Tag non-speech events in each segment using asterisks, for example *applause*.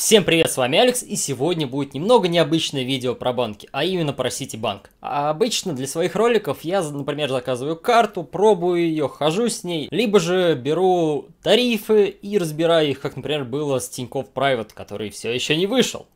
Всем привет, с вами Алекс, и сегодня будет немного необычное видео про банки, а именно про Ситибанк. А обычно для своих роликов я, например, заказываю карту, пробую ее, хожу с ней, либо же беру тарифы и разбираю их, как, например, было с Тинькофф Private, который все еще не вышел.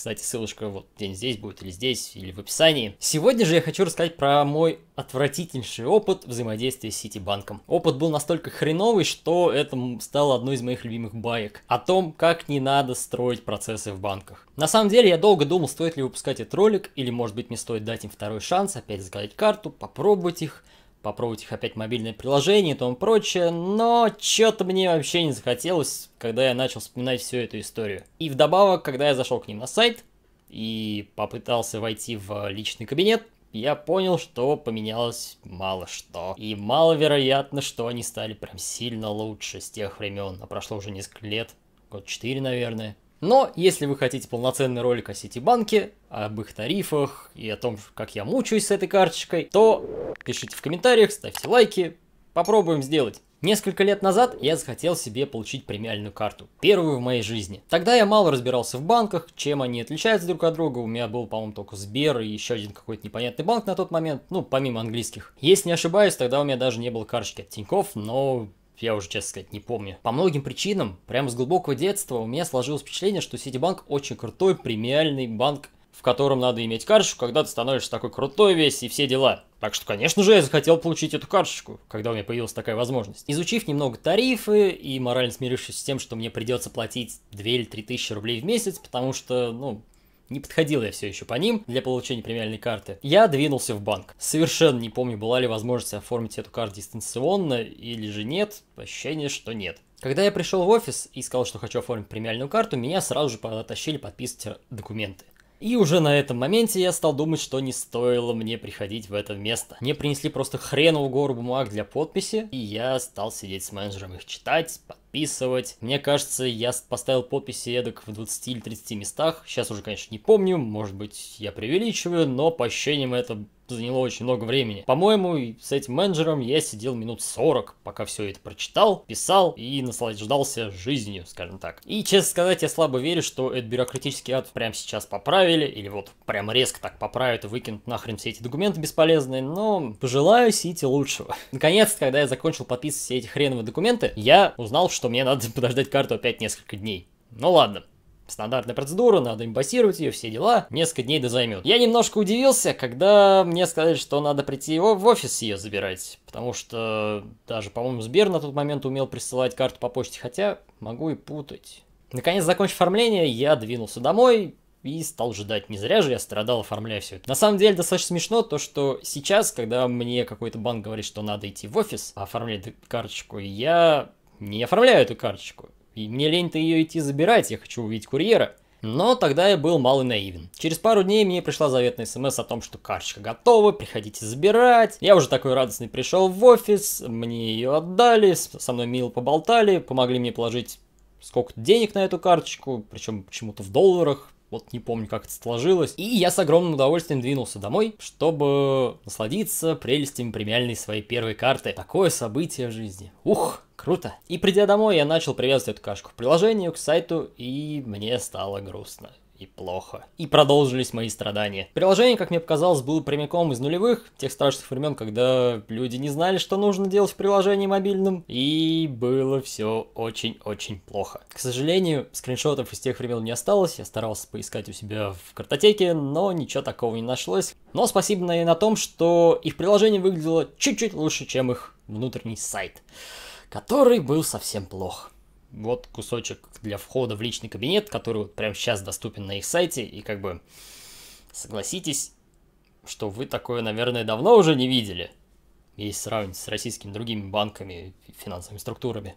Кстати, ссылочка вот где-нибудь здесь будет, или здесь, или в описании. Сегодня же я хочу рассказать про мой отвратительнейший опыт взаимодействия с Ситибанком. Опыт был настолько хреновый, что это стало одной из моих любимых баек. О том, как не надо строить процессы в банках. На самом деле, я долго думал, стоит ли выпускать этот ролик, или может быть мне стоит дать им второй шанс, опять заказать карту, попробовать их попробовать их опять мобильное приложение и тому прочее, но что-то мне вообще не захотелось, когда я начал вспоминать всю эту историю. И вдобавок, когда я зашел к ним на сайт и попытался войти в личный кабинет, я понял, что поменялось мало что. И маловероятно, что они стали прям сильно лучше с тех времен, а прошло уже несколько лет, год 4, наверное. Но если вы хотите полноценный ролик о Ситибанке, об их тарифах и о том, как я мучаюсь с этой карточкой, то пишите в комментариях, ставьте лайки, попробуем сделать. Несколько лет назад я захотел себе получить премиальную карту, первую в моей жизни. Тогда я мало разбирался в банках, чем они отличаются друг от друга, у меня был, по-моему, только Сбер и еще один какой-то непонятный банк на тот момент, ну, помимо английских. Если не ошибаюсь, тогда у меня даже не было карточки от Тинькофф, но я уже, честно сказать, не помню. По многим причинам, прямо с глубокого детства у меня сложилось впечатление, что Ситибанк очень крутой, премиальный банк, в котором надо иметь карточку, когда ты становишься такой крутой весь и все дела. Так что, конечно же, я захотел получить эту карточку, когда у меня появилась такая возможность. Изучив немного тарифы и морально смирившись с тем, что мне придется платить 2 или 3 тысячи рублей в месяц, потому что, ну, не подходил я все еще по ним для получения премиальной карты. Я двинулся в банк. Совершенно не помню, была ли возможность оформить эту карту дистанционно или же нет. Ощущение, что нет. Когда я пришел в офис и сказал, что хочу оформить премиальную карту, меня сразу же тащили подписывать документы. И уже на этом моменте я стал думать, что не стоило мне приходить в это место. Мне принесли просто хреновую гору бумаг для подписи, и я стал сидеть с менеджером их читать, подписывать. Мне кажется, я поставил подписи эдак в 20 или 30 местах. Сейчас уже, конечно, не помню, может быть, я преувеличиваю, но по ощущениям это заняло очень много времени. По-моему, с этим менеджером я сидел минут 40, пока все это прочитал, писал и наслаждался жизнью, скажем так. И, честно сказать, я слабо верю, что этот бюрократический ад прямо сейчас поправили, или вот прям резко так поправят и выкинут нахрен все эти документы бесполезные, но пожелаю Сити лучшего. *laughs* Наконец, когда я закончил подписывать все эти хреновые документы, я узнал, что мне надо подождать карту опять несколько дней. Ну ладно, стандартная процедура, надо имбассировать ее, все дела, несколько дней до займет. Я немножко удивился, когда мне сказали, что надо прийти его в офис ее забирать, потому что даже, по-моему, Сбер на тот момент умел присылать карту по почте, хотя могу и путать. Наконец, закончив оформление, я двинулся домой, и стал ждать. Не зря же я страдал, оформляя все это. На самом деле, достаточно смешно то, что сейчас, когда мне какой-то банк говорит, что надо идти в офис, а оформлять карточку, я не оформляю эту карточку. И мне лень-то ее идти забирать, я хочу увидеть курьера. Но тогда я был мало наивен. Через пару дней мне пришла заветная смс о том, что карточка готова, приходите забирать. Я уже такой радостный пришел в офис, мне ее отдали, со мной мило поболтали, помогли мне положить сколько денег на эту карточку, причем почему-то в долларах, вот не помню, как это сложилось. И я с огромным удовольствием двинулся домой, чтобы насладиться прелестями премиальной своей первой карты. Такое событие в жизни. Ух! Круто. И придя домой, я начал привязывать эту кашку к приложению, к сайту, и мне стало грустно и плохо. И продолжились мои страдания. Приложение, как мне показалось, было прямиком из нулевых, тех страшных времен, когда люди не знали, что нужно делать в приложении мобильном, и было все очень-очень плохо. К сожалению, скриншотов из тех времен не осталось, я старался поискать у себя в картотеке, но ничего такого не нашлось. Но спасибо на, и на том, что их приложение выглядело чуть-чуть лучше, чем их внутренний сайт который был совсем плох. Вот кусочек для входа в личный кабинет, который вот прямо сейчас доступен на их сайте, и как бы согласитесь, что вы такое, наверное, давно уже не видели, если сравнить с российскими другими банками и финансовыми структурами.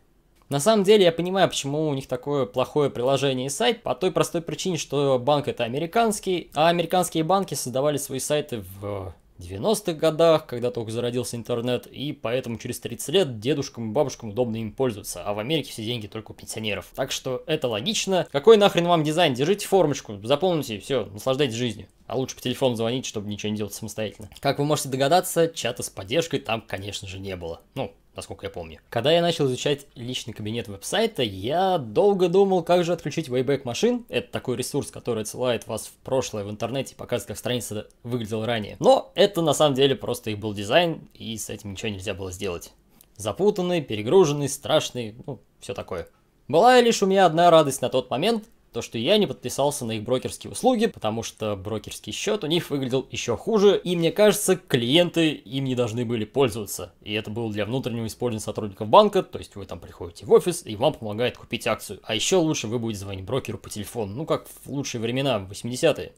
На самом деле я понимаю, почему у них такое плохое приложение и сайт, по той простой причине, что банк это американский, а американские банки создавали свои сайты в 90-х годах, когда только зародился интернет, и поэтому через 30 лет дедушкам и бабушкам удобно им пользоваться, а в Америке все деньги только у пенсионеров. Так что это логично. Какой нахрен вам дизайн? Держите формочку, заполните, все, наслаждайтесь жизнью. А лучше по телефону звонить, чтобы ничего не делать самостоятельно. Как вы можете догадаться, чата с поддержкой там, конечно же, не было. Ну, насколько я помню. Когда я начал изучать личный кабинет веб-сайта, я долго думал, как же отключить Wayback Machine. Это такой ресурс, который отсылает вас в прошлое в интернете и показывает, как страница выглядела ранее. Но это на самом деле просто их был дизайн, и с этим ничего нельзя было сделать. Запутанный, перегруженный, страшный, ну, все такое. Была лишь у меня одна радость на тот момент, то, что я не подписался на их брокерские услуги, потому что брокерский счет у них выглядел еще хуже, и мне кажется, клиенты им не должны были пользоваться. И это было для внутреннего использования сотрудников банка, то есть вы там приходите в офис, и вам помогает купить акцию. А еще лучше вы будете звонить брокеру по телефону, ну как в лучшие времена, 80-е.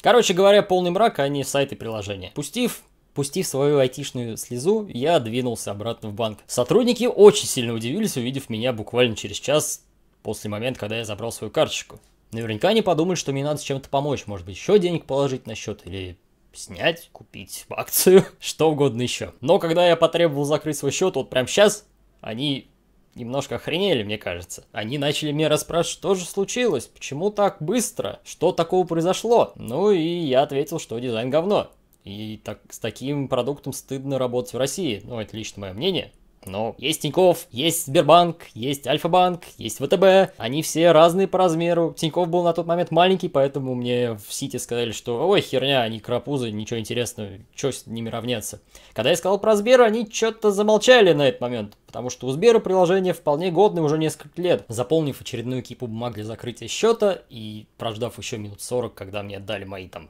Короче говоря, полный мрак, а не сайты приложения. Пустив Пустив свою айтишную слезу, я двинулся обратно в банк. Сотрудники очень сильно удивились, увидев меня буквально через час после момента, когда я забрал свою карточку. Наверняка они подумают, что мне надо с чем-то помочь, может быть, еще денег положить на счет или снять, купить акцию, *laughs* что угодно еще. Но когда я потребовал закрыть свой счет, вот прям сейчас, они немножко охренели, мне кажется. Они начали меня расспрашивать, что же случилось, почему так быстро, что такого произошло. Ну и я ответил, что дизайн говно. И так, с таким продуктом стыдно работать в России. Ну, это лично мое мнение. Но есть Тиньков, есть Сбербанк, есть Альфа-банк, есть ВТБ. Они все разные по размеру. Тиньков был на тот момент маленький, поэтому мне в Сити сказали, что ой, херня, они крапузы, ничего интересного, что с ними равняться. Когда я сказал про Сбер, они что-то замолчали на этот момент, потому что у Сбера приложение вполне годное уже несколько лет. Заполнив очередную кипу бумаг для закрытия счета и прождав еще минут 40, когда мне отдали мои там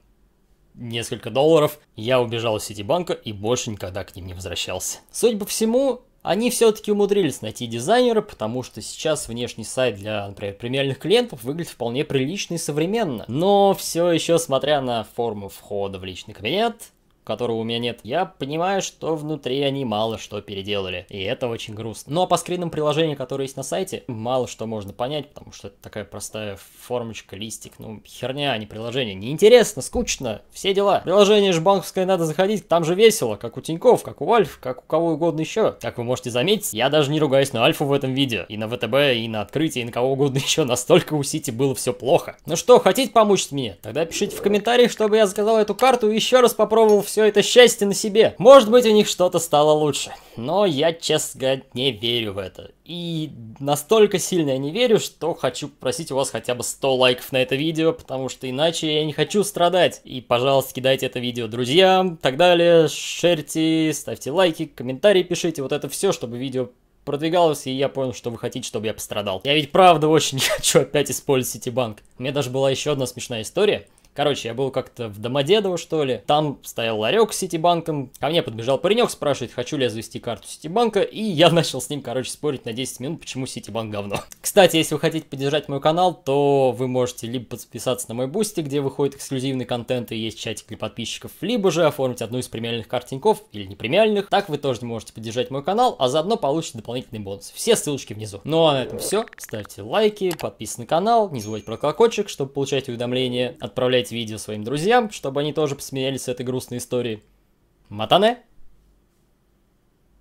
несколько долларов, я убежал из Ситибанка и больше никогда к ним не возвращался. Судя по всему, они все-таки умудрились найти дизайнера, потому что сейчас внешний сайт для, например, премиальных клиентов выглядит вполне прилично и современно. Но все еще, смотря на форму входа в личный кабинет, которого у меня нет, я понимаю, что внутри они мало что переделали. И это очень грустно. Ну а по скринам приложения, которые есть на сайте, мало что можно понять, потому что это такая простая формочка, листик. Ну, херня, а не приложение. Неинтересно, скучно, все дела. Приложение же банковское надо заходить, там же весело, как у Тиньков, как у Альф, как у кого угодно еще. Как вы можете заметить, я даже не ругаюсь на Альфу в этом видео. И на ВТБ, и на открытие, и на кого угодно *laughs* еще. Настолько у Сити было все плохо. Ну что, хотите помучить мне? Тогда пишите в комментариях, чтобы я заказал эту карту и еще раз попробовал все это счастье на себе. Может быть, у них что-то стало лучше. Но я, честно, не верю в это. И настолько сильно я не верю, что хочу попросить у вас хотя бы 100 лайков на это видео, потому что иначе я не хочу страдать. И, пожалуйста, кидайте это видео друзьям, так далее, шерьте, ставьте лайки, комментарии пишите, вот это все, чтобы видео продвигалось, и я понял, что вы хотите, чтобы я пострадал. Я ведь правда очень не *laughs* хочу опять использовать Ситибанк. У меня даже была еще одна смешная история. Короче, я был как-то в Домодедово, что ли. Там стоял ларек с Ситибанком. Ко мне подбежал паренек, спрашивает, хочу ли я завести карту Ситибанка. И я *laughs* начал с ним, короче, спорить на 10 минут, почему Ситибанк говно. *laughs* Кстати, если вы хотите поддержать мой канал, то вы можете либо подписаться на мой бусти, где выходит эксклюзивный контент и есть чатик для подписчиков, либо же оформить одну из премиальных картинков или не премиальных. Так вы тоже можете поддержать мой канал, а заодно получите дополнительный бонус. Все ссылочки внизу. Ну а на этом все. Ставьте лайки, подписывайтесь на канал, не забывайте про колокольчик, чтобы получать уведомления. Отправляйте отправить видео своим друзьям, чтобы они тоже посмеялись с этой грустной историей. Матане!